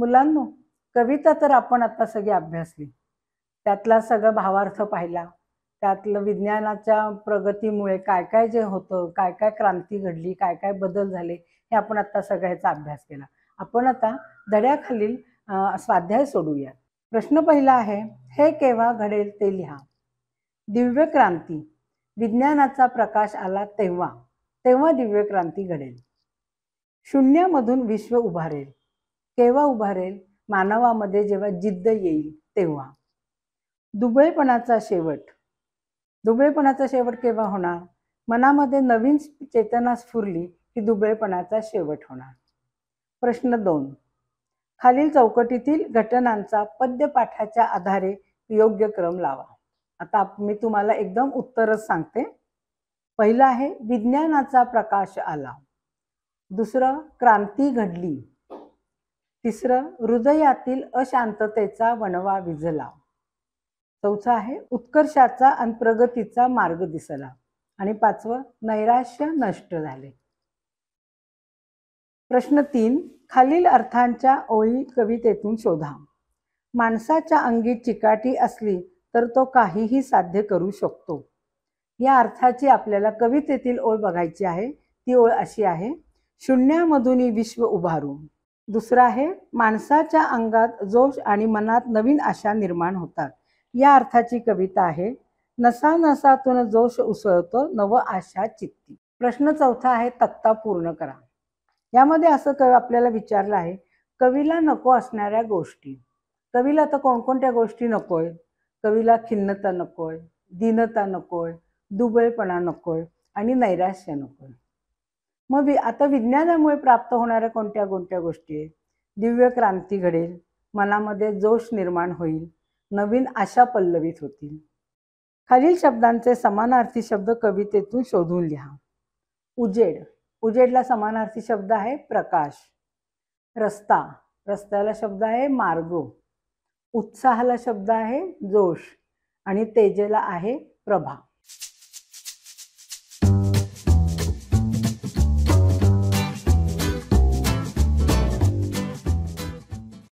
मुलांनो कविता तर आपण आता सगळी अभ्यासली त्यातला सगळं भावार्थ पाहिला त्यातलं विज्ञानाच्या प्रगतीमुळे काय काय जे होतं काय काय क्रांती घडली काय काय बदल झाले हे आपण आता सगळ्याचा अभ्यास केला आपण आता धड्याखालील स्वाध्याय सोडूया प्रश्न पहिला आहे हे केव्हा घडेल ते लिहा दिव्य क्रांती विज्ञानाचा प्रकाश आला तेव्हा तेव्हा दिव्य क्रांती घडेल शून्यामधून विश्व उभारेल केव्हा उभारेल मानवामध्ये जेव्हा जिद्द येईल तेव्हा दुबळेपणाचा शेवट दुबळेपणाचा शेवट केव्हा होणार मनामध्ये नवीन चेतना स्फुरली की दुबळेपणाचा शेवट होणार प्रश्न दोन खालील चौकटीतील घटनांचा पद्यपाठाच्या आधारे योग्य क्रम लावा आता मी तुम्हाला एकदम उत्तरच सांगते पहिलं आहे विज्ञानाचा प्रकाश आला दुसरं क्रांती घडली तिसरं हृदयातील अशांततेचा वणवा विझला चौथा आहे उत्कर्षाचा आणि प्रगतीचा मार्ग दिसला आणि पाचवं नैराश्य नष्ट झाले प्रश्न तीन खालील अर्थांच्या ओळी कवितेतून शोधा माणसाच्या अंगी चिकाटी असली तर तो काहीही साध्य करू शकतो या अर्थाची आपल्याला कवितेतील ओळ बघायची आहे ती ओळ अशी आहे शून्यामधूनही विश्व उभारून दुसरं आहे माणसाच्या अंगात जोश आणि मनात नवीन आशा निर्माण होतात या अर्थाची कविता आहे नसा नसातून जोश उसळतो नव आशा चित्ती प्रश्न चौथा आहे तक्ता पूर्ण करा यामध्ये असं क आपल्याला विचारलं आहे कवीला नको असणाऱ्या गोष्टी कवीला तर कोणकोणत्या गोष्टी नकोय कवीला खिन्नता नकोय दीनता नकोय दुबळेपणा नकोय आणि नैराश्य नकोय मग आता विज्ञानामुळे प्राप्त होणाऱ्या कोणत्या कोणत्या गोष्टी आहेत दिव्य क्रांती घडेल मनामध्ये जोश निर्माण होईल नवीन आशा पल्लवित होतील खालील शब्दांचे समानार्थी शब्द कवितेतून शोधून लिहा उजेड उजेडला समानार्थी शब्द आहे प्रकाश रस्ता रस्त्याला शब्द आहे मार्ग उत्साहाला शब्द आहे जोश आणि तेजेला आहे प्रभा